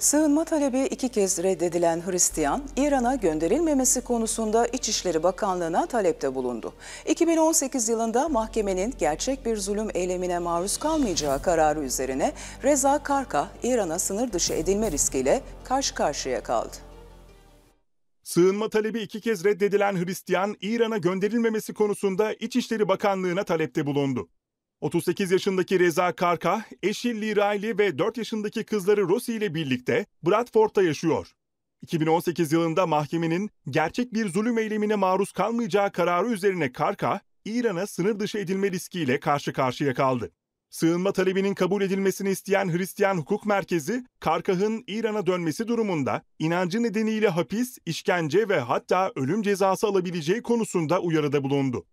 Sığınma talebi iki kez reddedilen Hristiyan, İran'a gönderilmemesi konusunda İçişleri Bakanlığı'na talepte bulundu. 2018 yılında mahkemenin gerçek bir zulüm eylemine maruz kalmayacağı kararı üzerine Reza Karka, İran'a sınır dışı edilme riskiyle karşı karşıya kaldı. Sığınma talebi iki kez reddedilen Hristiyan, İran'a gönderilmemesi konusunda İçişleri Bakanlığı'na talepte bulundu. 38 yaşındaki Reza Karka, eşi Lirayli ve 4 yaşındaki kızları Rosie ile birlikte Bradford'da yaşıyor. 2018 yılında mahkemenin gerçek bir zulüm eylemine maruz kalmayacağı kararı üzerine Karka, İran'a sınır dışı edilme riskiyle karşı karşıya kaldı. Sığınma talebinin kabul edilmesini isteyen Hristiyan Hukuk Merkezi, Karkah'ın İran'a dönmesi durumunda inancı nedeniyle hapis, işkence ve hatta ölüm cezası alabileceği konusunda uyarıda bulundu.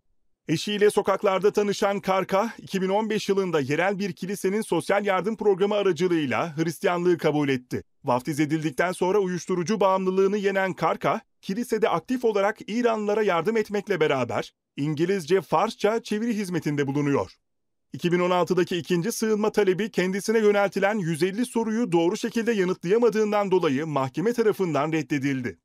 Eşiyle sokaklarda tanışan Karka, 2015 yılında yerel bir kilisenin sosyal yardım programı aracılığıyla Hristiyanlığı kabul etti. Vaftiz edildikten sonra uyuşturucu bağımlılığını yenen Karka, kilisede aktif olarak İranlılara yardım etmekle beraber İngilizce, Farsça çeviri hizmetinde bulunuyor. 2016'daki ikinci sığınma talebi kendisine yöneltilen 150 soruyu doğru şekilde yanıtlayamadığından dolayı mahkeme tarafından reddedildi.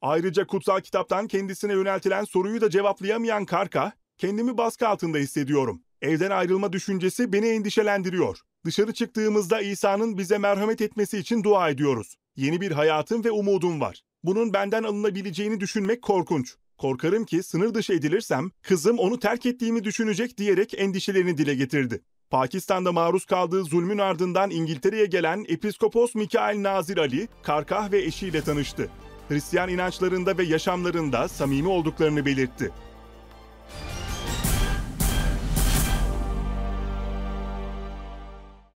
Ayrıca kutsal kitaptan kendisine yöneltilen soruyu da cevaplayamayan Karka, Kendimi baskı altında hissediyorum. Evden ayrılma düşüncesi beni endişelendiriyor. Dışarı çıktığımızda İsa'nın bize merhamet etmesi için dua ediyoruz. Yeni bir hayatım ve umudum var. Bunun benden alınabileceğini düşünmek korkunç. Korkarım ki sınır dışı edilirsem kızım onu terk ettiğimi düşünecek diyerek endişelerini dile getirdi. Pakistan'da maruz kaldığı zulmün ardından İngiltere'ye gelen Episkopos Mikael Nazir Ali, Karkah ve eşiyle tanıştı. Hristiyan inançlarında ve yaşamlarında samimi olduklarını belirtti.